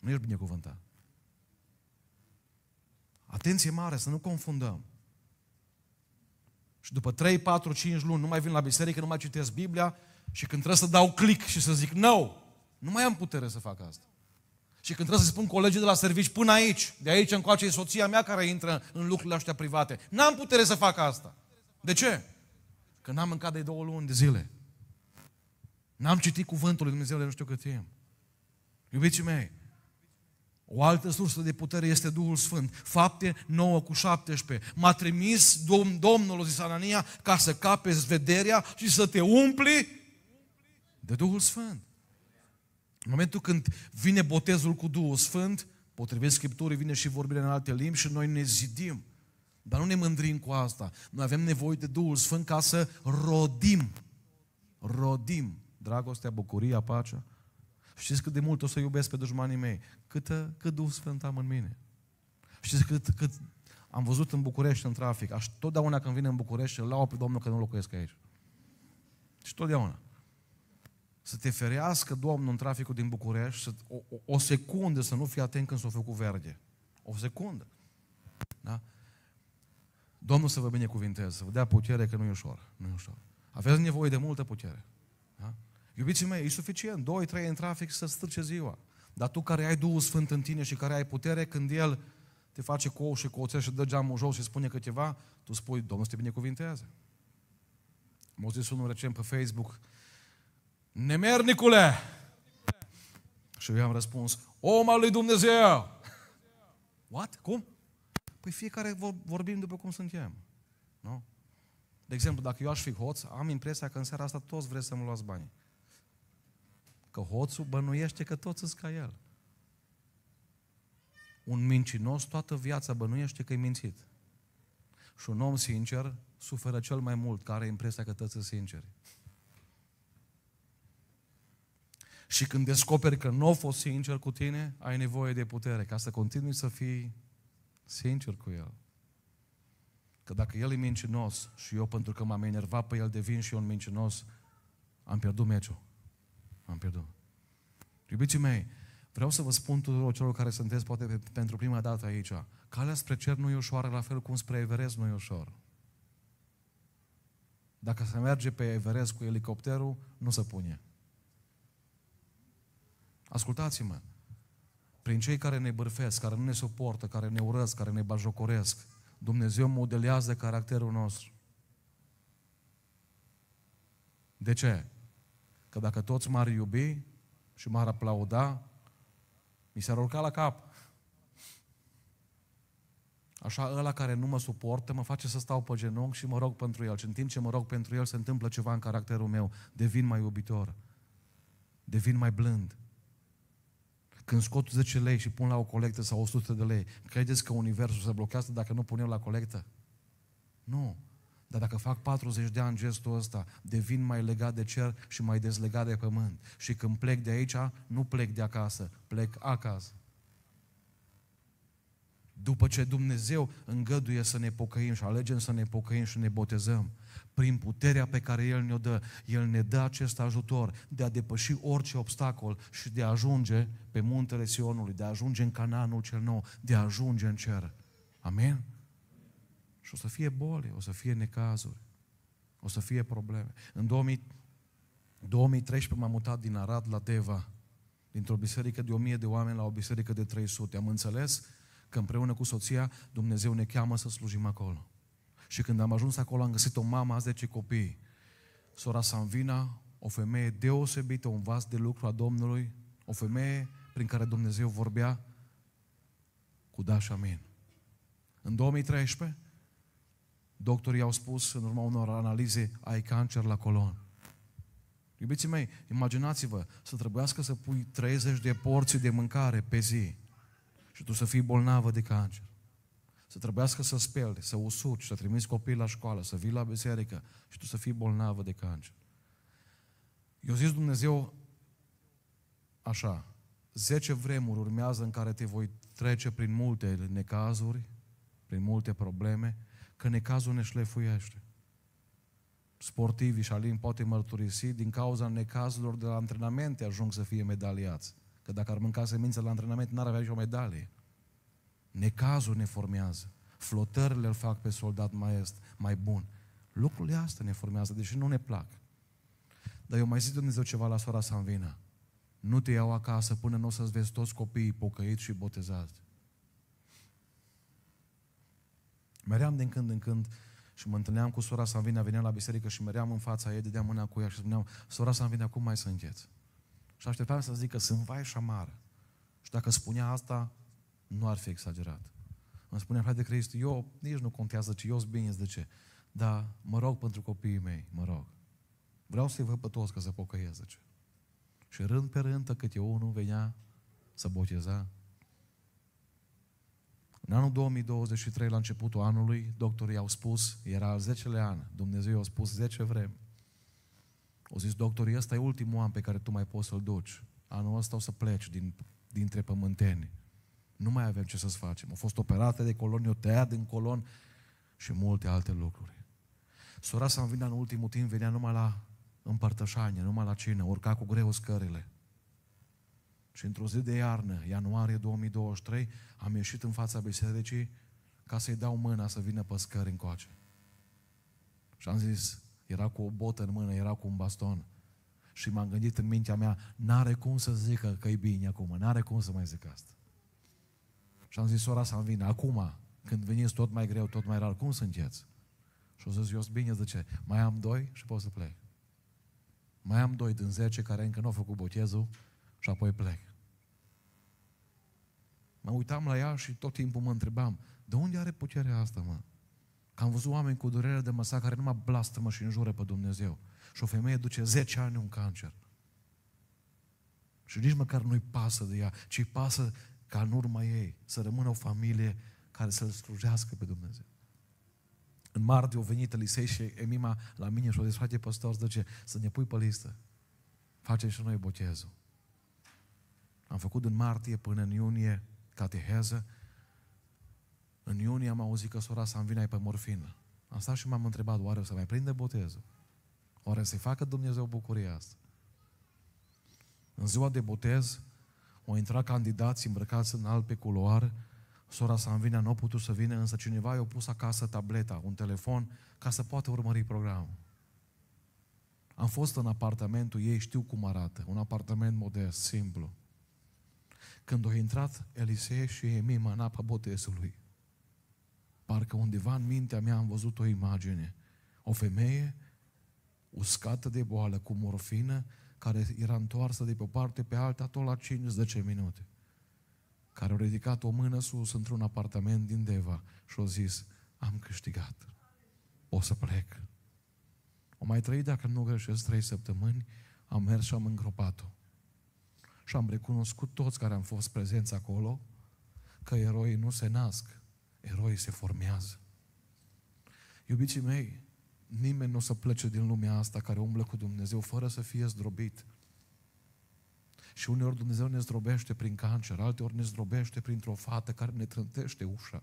Nu ești binecuvântat. Atenție mare, să nu confundăm. Și după 3, 4, 5 luni nu mai vin la biserică, nu mai citesc Biblia și când trebuie să dau click și să zic no, nu mai am putere să fac asta. Și când trebuie să spun colegii de la servici, până aici, de aici încoace e soția mea care intră în lucrurile astea private. N-am putere să fac asta. De ce? Că n-am mâncat de două luni de zile. N-am citit cuvântul lui Dumnezeu de nu știu cât timp. Iubiții mei, o altă sursă de putere este Duhul Sfânt. Fapte 9 cu 17. M-a trimis Domn, Domnul, zis Anania, ca să capezi vederea și să te umpli de Duhul Sfânt. În momentul când vine botezul cu Duhul Sfânt, potrivit Scripturii, vine și vorbirea în alte limbi și noi ne zidim. Dar nu ne mândrim cu asta. Noi avem nevoie de Duhul Sfânt ca să rodim. Rodim. Dragostea, bucuria, pacea. Știți cât de mult o să iubesc pe dușmanii mei? Cât, cât Duhul Sfânt am în mine. Știți cât, cât am văzut în București, în trafic. Aș totdeauna când vine în București, îl lau pe Domnul că nu locuiesc aici. Și totdeauna să te ferească Domnul în traficul din București, să, o, o, o secundă să nu fii atent când s-o făcut verde. O secundă. Da? Domnul să vă binecuvinteze, să vă dea putere, că nu e ușor. Nu e ușor. Aveți nevoie de multă putere. Da? Iubiții mei, e suficient. Doi, trei în trafic să strice ziua. Dar tu care ai Duhul Sfânt în tine și care ai putere, când El te face cu ou și cu oțel și dă geamul jos și spune câteva, tu spui, Domnul să te binecuvinteze. M-au zis unul recent pe Facebook, Nemernicule! Și eu i-am răspuns, om al lui Dumnezeu! What? Cum? Păi fiecare vorbim după cum suntem. Nu? De exemplu, dacă eu aș fi hoț, am impresia că în seara asta toți vreți să-mi luați banii. Că hoțul bănuiește că toți sunt ca el. Un mincinos toată viața bănuiește că e mințit. Și un om sincer suferă cel mai mult, care are impresia că toți sunt sinceri. Și când descoperi că nu a fost sincer cu tine, ai nevoie de putere ca să continui să fii sincer cu el. Că dacă el e mincinos și eu pentru că m-am enervat pe el devin și eu un mincinos, am pierdut meciul. Am pierdut. Iubiții mei, vreau să vă spun tuturor celor care sunteți poate pentru prima dată aici, calea spre cer nu e ușoară, la fel cum spre Everest nu e ușor. Dacă se merge pe Everest cu elicopterul, nu se pune. Ascultați-mă. Prin cei care ne bârfesc, care nu ne suportă, care ne urăsc, care ne bajocoresc, Dumnezeu modelează caracterul nostru. De ce? Că dacă toți m-ar iubi și m-ar aplauda, mi s-ar urca la cap. Așa, ăla care nu mă suportă, mă face să stau pe genunchi și mă rog pentru el. Și în timp ce mă rog pentru el, se întâmplă ceva în caracterul meu. Devin mai iubitor. Devin mai blând. Când scot 10 lei și pun la o colectă sau 100 de lei, credeți că universul se blochează dacă nu pun eu la colectă? Nu. Dar dacă fac 40 de ani gestul ăsta, devin mai legat de cer și mai dezlegat de pământ. Și când plec de aici, nu plec de acasă, plec acasă. După ce Dumnezeu îngăduie să ne pocăim și alegem să ne pocăim și ne botezăm, prin puterea pe care El ne-o dă. El ne dă acest ajutor de a depăși orice obstacol și de a ajunge pe muntele Sionului, de a ajunge în Cananul cel nou, de a ajunge în cer. Amen. Și o să fie boli, o să fie necazuri, o să fie probleme. În 2000, 2013 m-am mutat din Arad la Deva, dintr-o biserică de 1000 de oameni la o biserică de 300. Am înțeles că împreună cu soția Dumnezeu ne cheamă să slujim acolo. Și când am ajuns acolo, am găsit o mamă a 10 copii. Sora Sanvina, o femeie deosebită, un vas de lucru a Domnului, o femeie prin care Dumnezeu vorbea cu da și amin. În 2013, doctorii au spus, în urma unor analize, ai cancer la colon. Iubiții mei, imaginați-vă să trebuiască să pui 30 de porții de mâncare pe zi și tu să fii bolnavă de cancer să trebuiască să speli, să usuci, să trimiți copiii la școală, să vii la biserică și tu să fii bolnavă de cancer. Eu zis Dumnezeu așa, zece vremuri urmează în care te voi trece prin multe necazuri, prin multe probleme, că necazul ne șlefuiește. Sportivii și Alin poate mărturisi, din cauza necazurilor de la antrenamente ajung să fie medaliați. Că dacă ar mânca semințe la antrenament, n-ar avea nicio medalie. Necazul ne formează. Flotările îl fac pe soldat mai est, mai bun. Lucrurile astea ne formează, deși nu ne plac. Dar eu mai zic Dumnezeu ceva la sora Sanvina. Nu te iau acasă până nu o să-ți vezi toți copiii pocăiți și botezați. Meream din când în când și mă întâlneam cu sora Sanvina, veneam la biserică și meream în fața ei, dădeam mâna cu ea și spuneam, sora Sanvina, cum mai sunteți? Și așteptam să zic că sunt vai și amară. Și dacă spunea asta, nu ar fi exagerat. Îmi spunea frate Crist, eu nici nu contează ce eu sunt bine, de ce. Dar mă rog pentru copiii mei, mă rog. Vreau să-i văd pe toți că se pocăiesc, zice. Și rând pe rând, câte unul venea să boteza. În anul 2023, la începutul anului, doctorii au spus, era al 10-lea an, Dumnezeu i-a spus 10 vrem. Au zis, doctorii, ăsta e ultimul an pe care tu mai poți să-l duci. Anul ăsta o să pleci din, dintre pământeni. Nu mai avem ce să facem. Au fost operate de colon, i tăiat din colon și multe alte lucruri. Sora Sanvina în ultimul timp venea numai la împărtășanie, numai la cină, urca cu greu scările. Și într-o zi de iarnă, ianuarie 2023, am ieșit în fața bisericii ca să-i dau mâna să vină pe scări încoace. Și am zis, era cu o botă în mână, era cu un baston. Și m-am gândit în mintea mea, n-are cum să zică că e bine acum, n-are cum să mai zic asta. Și am zis, sora să-mi vină, acum, când veniți tot mai greu, tot mai rar, cum sunteți? Și o zis, eu sunt bine, zice, mai am doi și pot să plec. Mai am doi din zece care încă nu au făcut botezul și apoi plec. Mă uitam la ea și tot timpul mă întrebam, de unde are puterea asta, mă? Că am văzut oameni cu durere de măsa care numai mă și înjură pe Dumnezeu. Și o femeie duce 10 ani un cancer. Și nici măcar nu-i pasă de ea, ci pasă ca în urma ei să rămână o familie care să-L slujească pe Dumnezeu. În martie au venit Elisei și Emima la mine și au zis, frate păstor, zice, să ne pui pe listă. Facem și noi botezul. Am făcut în martie până în iunie cateheză. În iunie am auzit că sora să vine pe morfină. Am stat și m-am întrebat, oare o să mai prinde botezul? Oare să-i facă Dumnezeu bucuria asta? În ziua de botez, au intrat candidați îmbrăcați în alb pe culoar, sora Sanvina nu a putut să vină, însă cineva i-a pus acasă tableta, un telefon, ca să poată urmări programul. Am fost în apartamentul ei, știu cum arată, un apartament modest, simplu. Când au intrat Elisee și Emima în apa botezului, parcă undeva în mintea mea am văzut o imagine. O femeie uscată de boală cu morfină, care era întoarsă de pe o parte pe alta tot la 5-10 minute, care au ridicat o mână sus într-un apartament din Deva și au zis, am câștigat, o să plec. O mai trăit, dacă nu greșesc, trei săptămâni, am mers și am îngropat-o. Și am recunoscut toți care am fost prezenți acolo că eroii nu se nasc, eroii se formează. Iubiții mei, Nimeni nu o să plece din lumea asta care umblă cu Dumnezeu fără să fie zdrobit. Și uneori Dumnezeu ne zdrobește prin cancer, alteori ne zdrobește printr-o fată care ne trântește ușa.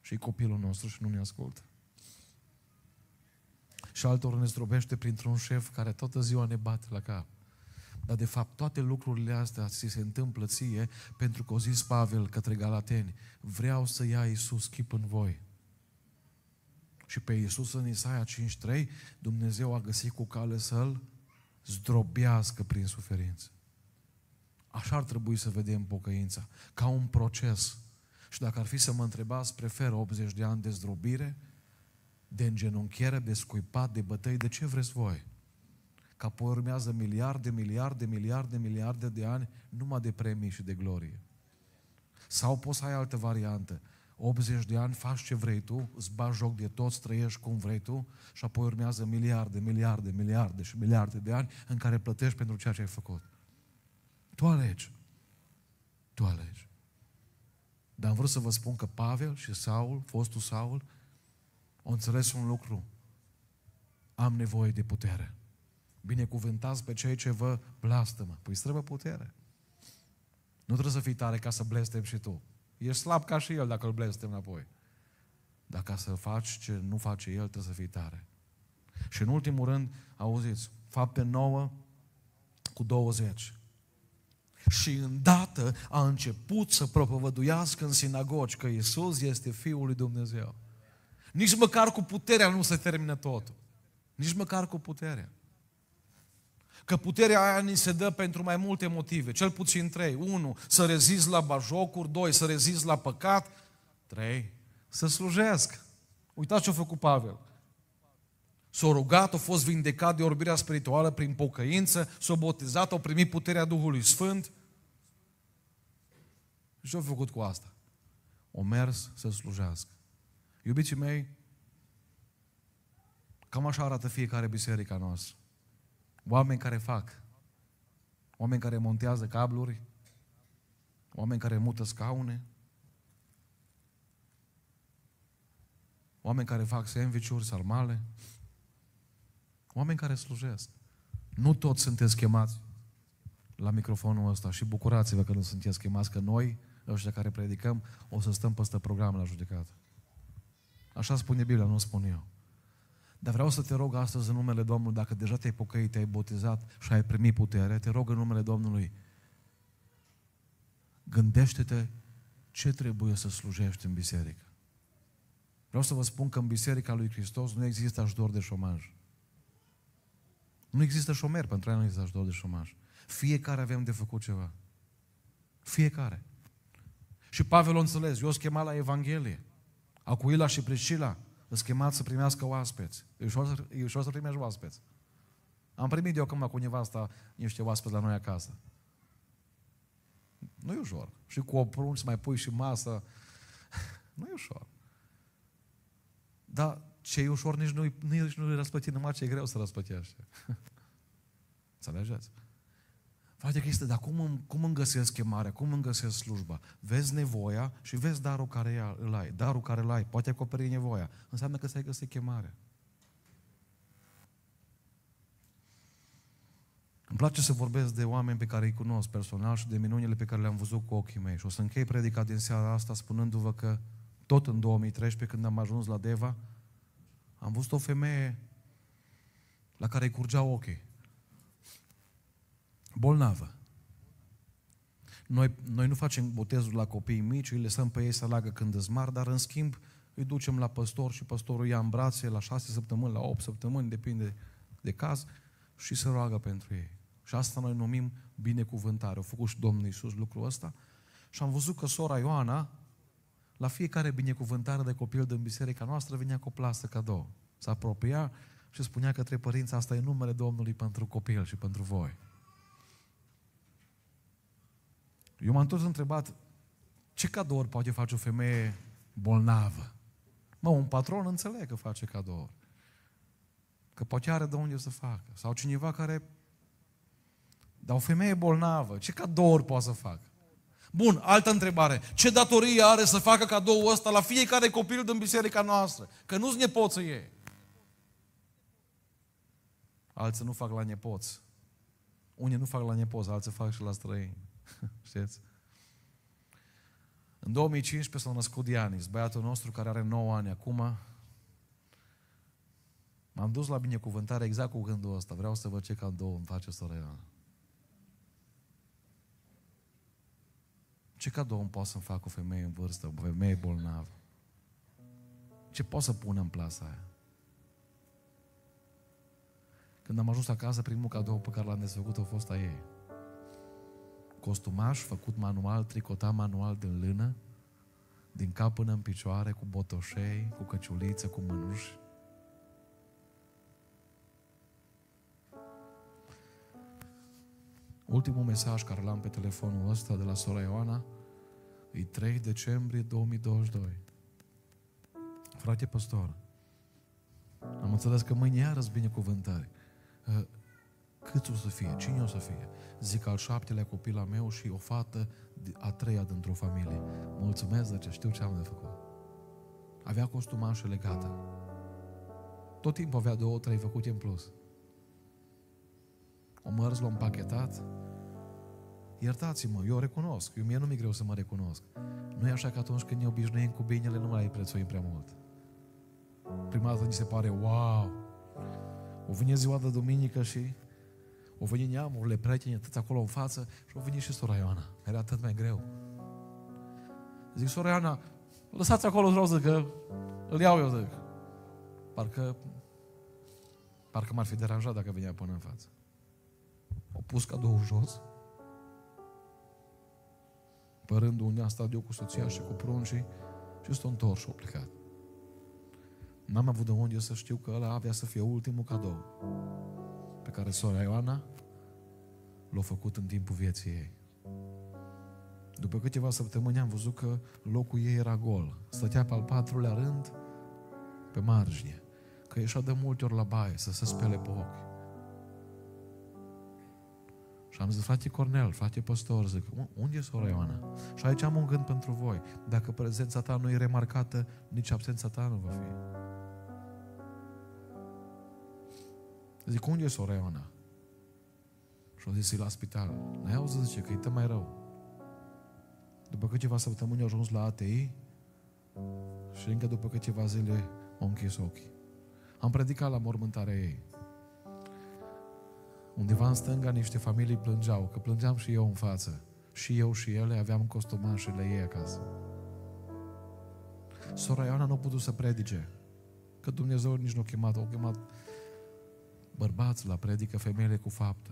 Și copilul nostru și nu ne ascultă. Și altor ne zdrobește printr-un șef care toată ziua ne bate la cap. Dar de fapt toate lucrurile astea ți se întâmplă ție pentru că o zis Pavel către Galateni, vreau să ia Iisus chip în voi. Și pe Iisus în Isaia 5.3, Dumnezeu a găsit cu cale să-L zdrobească prin suferință. Așa ar trebui să vedem pocăința, ca un proces. Și dacă ar fi să mă întrebați, prefer 80 de ani de zdrobire, de îngenunchiere, de scuipat, de bătăi, de ce vreți voi? Că apoi urmează miliarde, miliarde, miliarde, miliarde de ani numai de premii și de glorie. Sau poți să ai altă variantă. 80 de ani, faci ce vrei tu, îți bagi joc de toți, trăiești cum vrei tu și apoi urmează miliarde, miliarde, miliarde și miliarde de ani în care plătești pentru ceea ce ai făcut. Tu alegi. Tu alegi. Dar am vrut să vă spun că Pavel și Saul, fostul Saul, au înțeles un lucru. Am nevoie de putere. Binecuvântați pe cei ce vă blastămă. Păi trebuie putere. Nu trebuie să fii tare ca să blestem și tu. E slab ca și el dacă îl blestem înapoi. Dar ca să faci ce nu face el, trebuie să fii tare. Și în ultimul rând, auziți, fapte 9 cu 20. Și îndată a început să propovăduiască în sinagogi că Isus este Fiul lui Dumnezeu. Nici măcar cu puterea nu se termină totul. Nici măcar cu puterea. Că puterea aia ni se dă pentru mai multe motive, cel puțin trei. Unu, să rezist la bajocuri. Doi, să rezist la păcat. Trei, să slujesc. Uitați ce a făcut Pavel. S-a rugat, a fost vindecat de orbirea spirituală prin pocăință, s-a botezat, a primit puterea Duhului Sfânt. Și ce a făcut cu asta? O mers să slujească. Iubiții mei, cam așa arată fiecare biserica noastră. Oameni care fac. Oameni care montează cabluri. Oameni care mută scaune. Oameni care fac sandvișuri, sarmale. Oameni care slujesc. Nu toți sunteți chemați la microfonul ăsta și bucurați-vă că nu sunteți chemați, că noi, ăștia care predicăm, o să stăm peste program la judecată. Așa spune Biblia, nu spun eu. Dar vreau să te rog astăzi în numele Domnului, dacă deja te-ai pocăit, te-ai botezat și ai primit putere, te rog în numele Domnului, gândește-te ce trebuie să slujești în biserică. Vreau să vă spun că în Biserica lui Hristos nu există ajutor de șomaj. Nu există șomer, pentru aia nu există ajutor de șomaj. Fiecare avem de făcut ceva. Fiecare. Și Pavel o înțeles, eu o la Evanghelie. Acuila și Priscila Îți chemați să primească oaspeți. E ușor, să, e ușor să primești oaspeți. Am primit eu cândva cu nevasta niște oaspeți la noi acasă. Nu e ușor. Și cu o prunci mai pui și masă. [LAUGHS] nu e ușor. Dar ce e ușor nici nu-i, nici nu-i răspăti, numai ce e greu să răspătești. [LAUGHS] Înțelegeți? Frate Cristi, dar cum, cum îmi găsesc chemarea? Cum îmi găsesc slujba? Vezi nevoia și vezi darul care îl ai. Darul care îl ai poate acoperi nevoia. Înseamnă că ți-ai găsit chemarea. Îmi place să vorbesc de oameni pe care îi cunosc personal și de minunile pe care le-am văzut cu ochii mei. Și o să închei predica din seara asta spunându-vă că tot în 2013, când am ajuns la Deva, am văzut o femeie la care îi curgeau ochii bolnavă. Noi, noi nu facem botezul la copiii mici, îi lăsăm pe ei să lagă când îți mar, dar în schimb îi ducem la păstor și păstorul ia în brațe la șase săptămâni, la opt săptămâni, depinde de caz, și se roagă pentru ei. Și asta noi numim binecuvântare. Au făcut și Domnul Iisus lucrul ăsta. Și am văzut că sora Ioana, la fiecare binecuvântare de copil din biserica noastră, venea cu o plasă cadou. Se apropia și spunea către părinți, asta e numele Domnului pentru copil și pentru voi. Eu m-am tot întrebat, ce cadou poate face o femeie bolnavă? Mă, un patron înțeleg că face cadou. Că poate are de unde să facă. Sau cineva care... Dar o femeie bolnavă, ce cadou poate să facă? Bun, altă întrebare. Ce datorie are să facă cadou ăsta la fiecare copil din biserica noastră? Că nu-ți nepoță ei. Alții nu fac la nepoți. Unii nu fac la nepoți, alții fac și la străini. [LAUGHS] Știți? În 2015 s-a născut Dianis, băiatul nostru care are 9 ani acum. M-am dus la binecuvântare exact cu gândul ăsta. Vreau să văd ce cadou îmi face Soreana. Ce cadou îmi poate să-mi facă o femeie în vârstă, o femeie bolnavă? Ce pot să pun în plasa aia? Când am ajuns acasă, primul cadou pe care l-am desfăcut a fost a ei costumaș făcut manual, tricotat manual din lână, din cap până în picioare, cu botoșei, cu căciuliță, cu mânuși. Ultimul mesaj care l-am pe telefonul ăsta de la sora Ioana e 3 decembrie 2022. Frate păstor, am înțeles că mâine iarăți binecuvântări. Ă, cât o să fie? Cine o să fie? Zic al șaptelea copil al meu și o fată a treia dintr-o familie. Mulțumesc, zice, știu ce am de făcut. Avea costumașele gata. Tot timpul avea două, trei făcute în plus. O mărz l-a împachetat. Iertați-mă, eu o recunosc. Eu mie nu mi-e greu să mă recunosc. Nu e așa că atunci când ne obișnuim cu binele, nu mai prețuim prea mult. Prima dată ni se pare, wow! O vine ziua de duminică și o venit neamurile, prietenii, atâți acolo în față și o venit și sora Ioana. Era atât mai greu. Zic, sora Ioana, lăsați acolo jos, zic, că îl iau eu, zic. Parcă, parcă m-ar fi deranjat dacă venea până în față. O pus cadou jos, părându rândul unde am stat eu cu soția și cu pruncii și s-a întors și a plecat. N-am avut de unde eu să știu că ăla avea să fie ultimul cadou pe care sora Ioana l-a făcut în timpul vieții ei. După câteva săptămâni am văzut că locul ei era gol. Stătea pe al patrulea rând pe margine. Că ieșea de multe ori la baie să se spele pe ochi. Și am zis, frate Cornel, frate păstor, zic, unde e sora Ioana? Și aici am un gând pentru voi. Dacă prezența ta nu e remarcată, nici absența ta nu va fi. Zic, unde e sora Ioana? Și au zis, e la spital. N-ai auzit, zice, că e mai rău. După câteva săptămâni au ajuns la ATI și încă după câteva zile au închis ochii. Am predicat la mormântarea ei. Undeva în stânga niște familii plângeau, că plângeam și eu în față. Și eu și ele aveam costomașele ei acasă. Sora Ioana nu a putut să predice, că Dumnezeu nici nu a chemat, o chemat bărbați la predică, femeile cu faptă.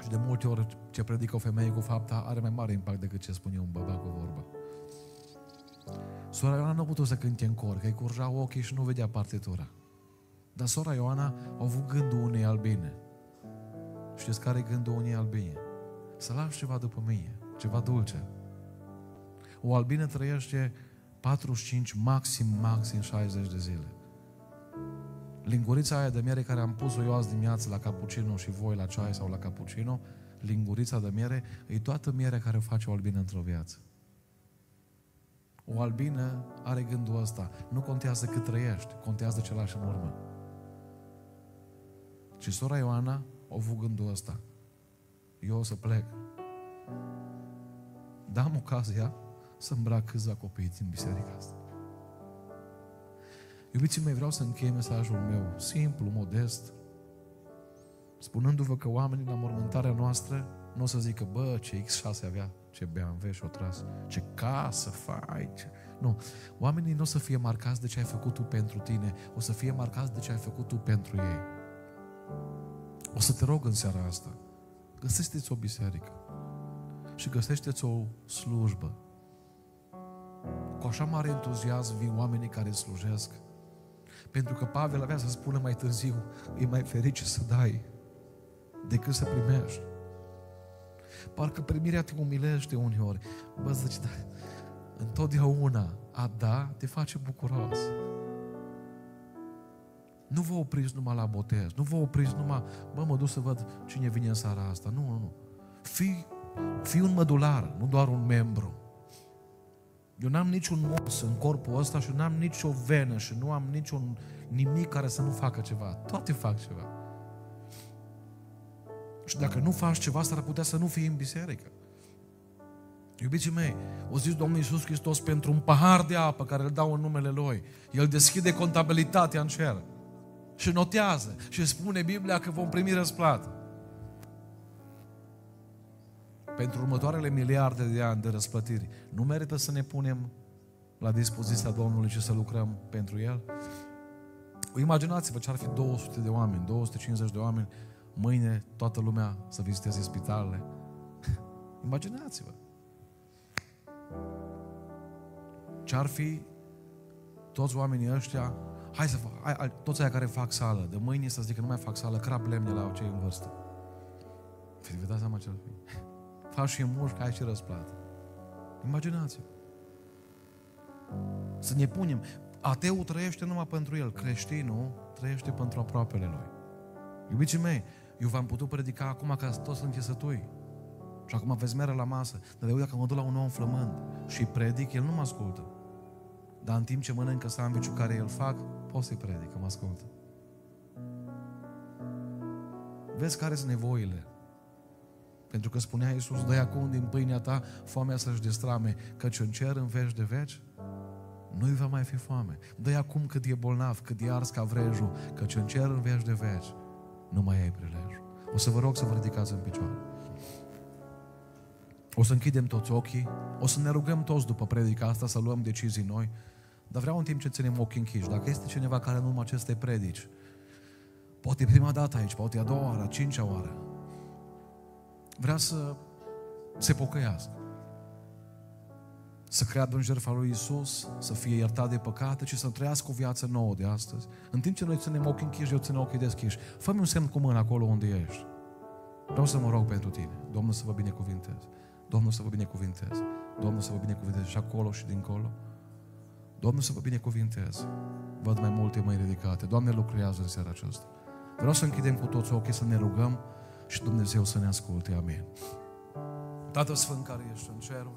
Și de multe ori ce predică o femeie cu fapta are mai mare impact decât ce spune un bărbat cu vorba. Sora Ioana nu a putut să cânte în cor, că îi curja ochii și nu vedea partitura. Dar sora Ioana a avut gândul unei albine. Știți care e gândul unei albine? Să las ceva după mine, ceva dulce. O albine trăiește 45, maxim, maxim 60 de zile lingurița aia de miere care am pus-o eu azi dimineață la cappuccino și voi la ceai sau la cappuccino, lingurița de miere, e toată mierea care face o albină într-o viață. O albină are gândul ăsta. Nu contează cât trăiești, contează ce lași în urmă. Și sora Ioana a avut gândul ăsta. Eu o să plec. Dam ocazia să îmbrac câțiva copii din biserica asta. Iubiții mei, vreau să închei mesajul meu, simplu, modest, spunându-vă că oamenii la mormântarea noastră nu o să zică, bă, ce X6 avea, ce BMW și-o tras, ce casă fai, ce... Nu, oamenii nu o să fie marcați de ce ai făcut tu pentru tine, o să fie marcați de ce ai făcut tu pentru ei. O să te rog în seara asta, găsește-ți o biserică și găsește-ți o slujbă. Cu așa mare entuziasm vin oamenii care slujesc pentru că Pavel avea să spună mai târziu, e mai ferice să dai decât să primești. Parcă primirea te umilește uneori. Bă, zici, da, întotdeauna a da te face bucuros. Nu vă opriți numai la botez, nu vă opriți numai, bă, mă duc să văd cine vine în seara asta. Nu, nu, nu. Fii, fii un mădular, nu doar un membru. Eu n-am niciun os în corpul ăsta și n-am nicio venă și nu am niciun nimic care să nu facă ceva. Toate fac ceva. Și dacă nu faci ceva, s-ar putea să nu fii în biserică. Iubiții mei, o zis Domnul Iisus Hristos pentru un pahar de apă care îl dau în numele Lui. El deschide contabilitatea în cer și notează și spune Biblia că vom primi răsplată pentru următoarele miliarde de ani de răspătiri, nu merită să ne punem la dispoziția Domnului și să lucrăm pentru El? Imaginați-vă ce ar fi 200 de oameni, 250 de oameni, mâine toată lumea să viziteze spitalele. [LAUGHS] Imaginați-vă. Ce ar fi toți oamenii ăștia, hai să fac, hai, toți aia care fac sală, de mâine să zică nu mai fac sală, crap lemne la cei în vârstă. Vă dați seama ce ar fi? ca și moș, ca și răsplată. Imaginați-vă. Să ne punem. Ateul trăiește numai pentru el, creștinul trăiește pentru aproapele lui. Iubiții mei, eu v-am putut predica acum că toți sunt sătui. Și acum aveți mere la masă. Dar eu dacă mă duc la un om flămând și predic, el nu mă ascultă. Dar în timp ce mănâncă sandwich care îl fac, pot să-i predic, că mă ascultă. Vezi care sunt nevoile pentru că spunea Iisus, dă acum din pâinea ta foamea să-și destrame, căci în cer în veci de veci nu-i va mai fi foame. dă acum cât e bolnav, cât e ars ca vrejul, căci în cer în veci de veci nu mai ai prilejul. O să vă rog să vă ridicați în picioare. O să închidem toți ochii, o să ne rugăm toți după predica asta să luăm decizii noi, dar vreau în timp ce ținem ochii închiși, dacă este cineva care în urma acestei predici, poate prima dată aici, poate a doua oară, a cincea oară, vrea să se pocăiască. Să creadă în jertfa lui Isus, să fie iertat de păcate și să trăiască o viață nouă de astăzi. În timp ce noi ținem ochii închiși, eu țin ochii deschiși. Fă-mi un semn cu mâna acolo unde ești. Vreau să mă rog pentru tine. Domnul să vă binecuvinteze. Domnul să vă binecuvinteze. Domnul să vă binecuvinteze și acolo și dincolo. Domnul să vă binecuvinteze. Văd mai multe mâini ridicate. Doamne, lucrează în seara aceasta. Vreau să închidem cu toți ochii, să ne rugăm și Dumnezeu să ne asculte. Amin. Tatăl Sfânt care ești în ceruri,